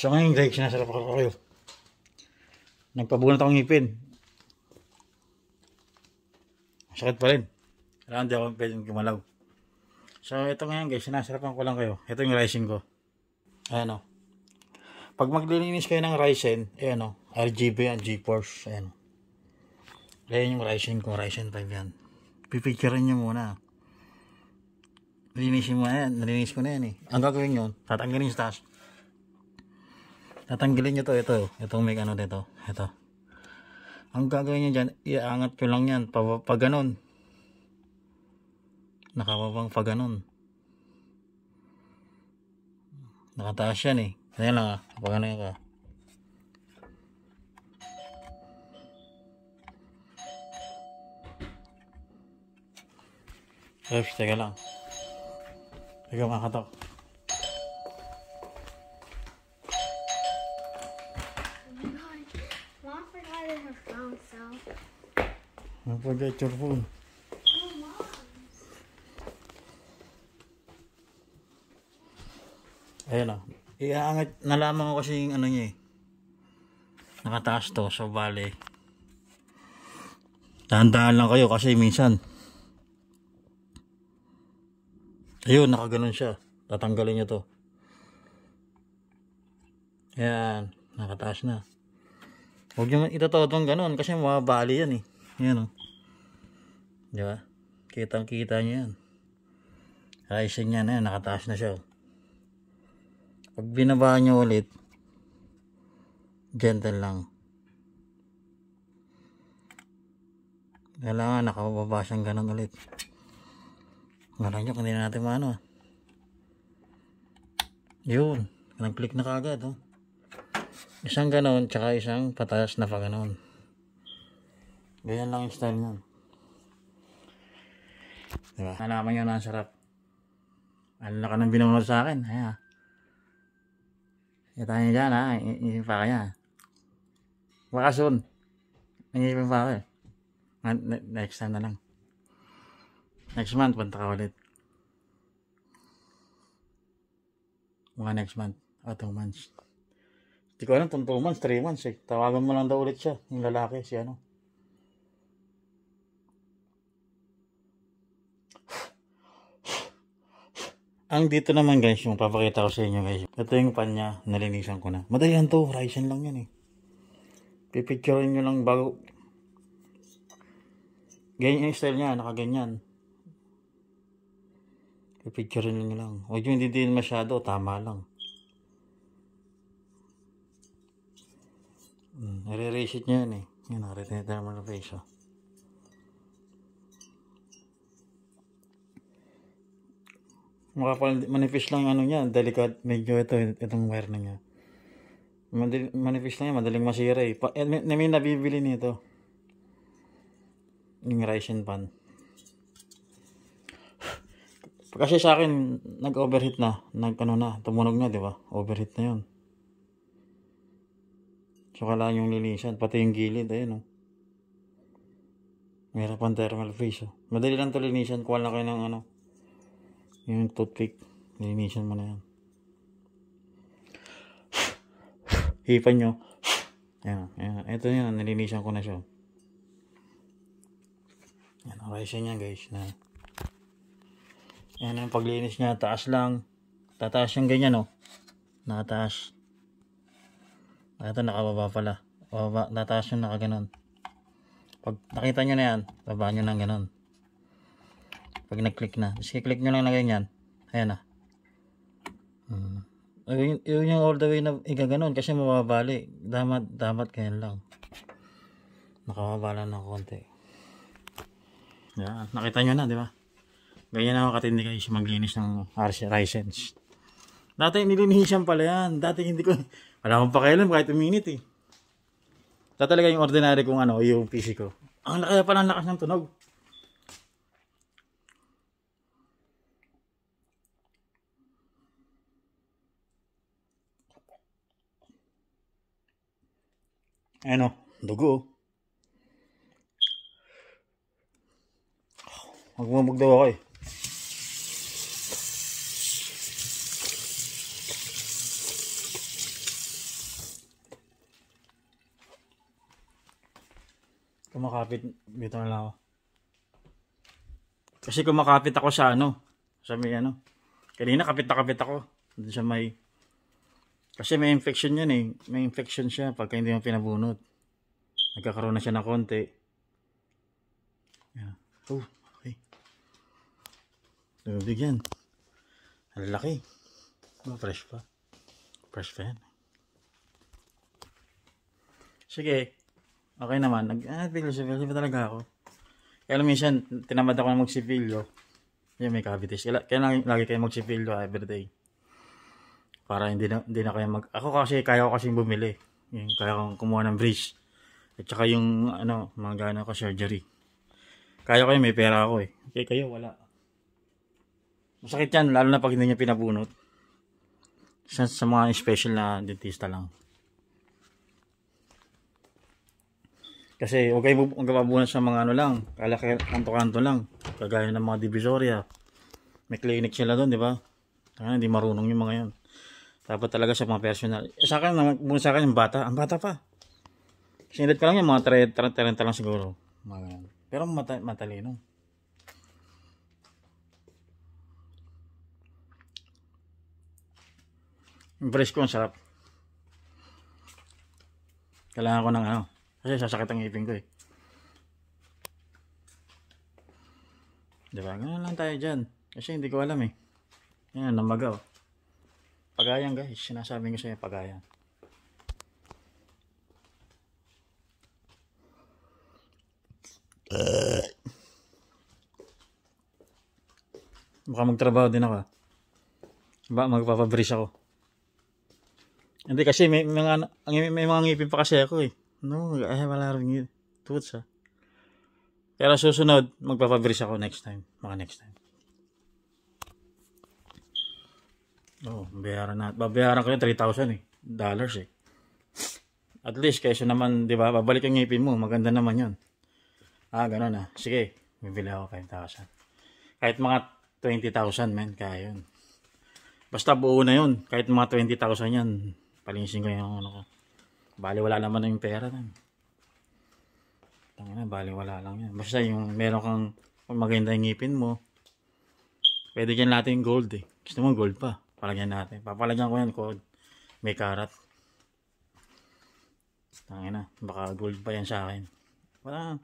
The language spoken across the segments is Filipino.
So ngayon guys, sinasarap ako kayo. Nagpabunot akong ngipin. Sakit pa rin. Kailangan di ako pwedeng gumalaw. So ito ngayon guys, sinasarapan ko lang kayo. Ito yung rising ko. Ayan o. Oh. Pag maglilinis kayo ng Ryzen, ayan o, oh. RGB at GeForce, ayan o. Oh. Ayan yung Ryzen ko, Ryzen 5 yan. Pipicturean nyo muna. Linisin mo na yan, nalinis ko na yan eh. Ang gagawin yun, tatanggalin sa taas tatanggalin nyo to ito itong may ano dito ito ang gagawin nyo dyan iaangat nyo lang yan pa, pa ganun nakababang pa ganun nakataas yan eh kaya lang ah pa ganun ka Oops, teka lang. Teka mga katok. now. Don't forget your phone. Ayan o. Oh. Iaangat, nalaman ko kasi yung ano niya eh. Nakataas to, so bale. Dahan-dahan lang kayo kasi minsan. Ayun, nakaganon siya. Tatanggalin niyo to. Ayan, nakataas na. Huwag nyo itatodong ganun kasi mabali yan eh. Yan o. Oh. Di ba? Kitang kita nyo yan. Rising yan eh. Nakataas na siya oh. Pag binaba nyo ulit, gentle lang. Kailangan nakababa siyang ganun ulit. Malay nyo, hindi na natin maano. Ah. Yun. Nag-click na kagad oh. Isang ganon, tsaka isang patas na pa ganon. Ganyan lang yung style nun. Diba? Nalaman nyo na ang sarap. Ano na ka nang binunod sa akin? Haya. Ah. Kita nyo dyan ha. Ah. Iisip pa kaya. Ah. Baka soon. Nangyipin pa ako eh. Next time na lang. Next month, punta ka ulit. Mga next month. O two months. Hindi ko alam, 2 months, 3 months eh. Tawagan mo lang daw ulit siya, yung lalaki, si ano. Ang dito naman guys, yung papakita ko sa inyo guys. Ito yung pan niya, nalinisan ko na. Madayan to, Ryzen lang yan eh. Pipicturein nyo lang bago. Ganyan yung style niya, nakaganyan. Pipicturein nyo lang. Huwag yung hindi din masyado, tama lang. Mm, nare-reset niya yan eh. Yan, nare-reset ah, naman ang face oh. Makapal, manifest lang ano niya, Delicate, medyo ito, itong wire na niya. Madali, manifest lang yan, madaling masira eh. Pa, eh may, may nabibili nito. Yung Ryzen pan. Kasi sa akin, nag-overheat na. Nag, ano na, tumunog na, di ba? Overheat na yon So, lang yung linisan. Pati yung gilid, ayun oh. Meron pang thermal face oh. Madali lang to linisan. Kuha lang kayo ng ano. Yung toothpick. Linisan mo na yan. Hipan nyo. Ayan, ayan. Ito yun, nilinisan ko na siya. Ayan, okay siya guys. Na. Ayan ang paglinis niya. Taas lang. Tataas yung ganyan oh. Nataas. Ito nakababa pala. Baba, tataas yung nakaganon. Pag nakita nyo na yan, baba nyo ng ganon. Pag nag-click na. Tapos click nyo lang na ganyan. Ayan na. Ah. Hmm. Yun, yun yung all the way na igaganon kasi mababali. Dapat, dapat ganyan lang. Nakababa lang ng konti. Yan. Nakita nyo na, di ba? Ganyan naman katindi kayo maglinis ng Ryzen. Dati nilinihisan pala yan. Dati hindi ko wala akong pakialam kahit uminit eh. Ito talaga yung ordinary kung ano, yung PC ko. Ang laki pa ng lakas ng tunog. Ano, dugo. Oh. Magmamag daw ako eh. Kumakapit dito na lang ako. Kasi kumakapit ako sa ano, sa may ano. Kanina kapit na kapit ako. dun sa may kasi may infection yan eh. May infection siya pagka hindi mo pinabunot. Nagkakaroon na siya ng konti. Yan. Oh, okay. Tubig yan. Ang laki. Oh, fresh pa. Fresh pa yan. Sige. Okay naman. Nag, ah, Pilyo, Pilyo talaga ako. Kaya alam minsan, tinamad ako na magsipilyo. Oh. Yan, may cavities. Kaya, kaya lagi, lagi kayo magsipilyo oh, everyday. Para hindi na, hindi na kayo mag... Ako kasi, kaya ko kasi bumili. Yung, kaya kong kumuha ng bridge. At saka yung, ano, mga gana ko surgery. Kaya ko yun, may pera ako eh. Kaya kayo, wala. Masakit yan, lalo na pag hindi niya pinabunot. Sa, sa mga special na dentista lang. Kasi huwag kayo huwag mabunan sa mga ano lang, kala kanto-kanto lang, kagaya ng mga divisoria. May clinic sila doon, di ba? Tanga, hindi marunong yung mga yan. Dapat talaga sa mga personal. Eh, sa akin, muna sa akin yung bata. Ang bata pa. Sinilid ka lang yung mga 30 lang siguro. Mga ganyan. Pero mata matalino. Yung fresh ko, ang sarap. Kailangan ko ng ano, kasi sasakit ang ngipin ko eh. Diba? Ganun lang tayo dyan. Kasi hindi ko alam eh. Yan, namagaw. Pagayan guys. Sinasabi ko sa iyo, pagayan. Baka magtrabaho din ako. Ah. Baka magpapabris ako. Hindi kasi may, may, mga, may, may mga ngipin pa kasi ako eh. No, I have a lot of new tools ha. Pero susunod, magpapabris ako next time. Mga next time. Oh, bayaran na. Babayaran ko yung 3,000 eh. Dollars eh. At least, kaysa naman, di ba, babalik ang ngipin mo. Maganda naman yon Ah, ganun ah. Sige, bibili ako 5,000. Kahit mga 20,000 men, kaya yun. Basta buo na yun. Kahit mga 20,000 yan, palinsin ko yung ano ko. Bali wala naman na yung pera nun. Tangina, bali wala lang yan. Basta yung meron kang kung maganda yung ngipin mo, pwede dyan natin gold eh. Gusto mo gold pa. Palagyan natin. Papalagyan ko yan kung may karat. Tangina, na, baka gold pa yan sa akin. Wala.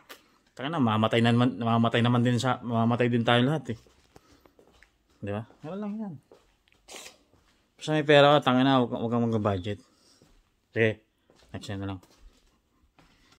Tanga na, mamatay, naman, mamatay naman din sa, mamatay din tayo lahat eh. Di ba? Wala lang yan. Basta may pera ka, tangina, na, huwag, kang mag-budget. Sige. 还行了。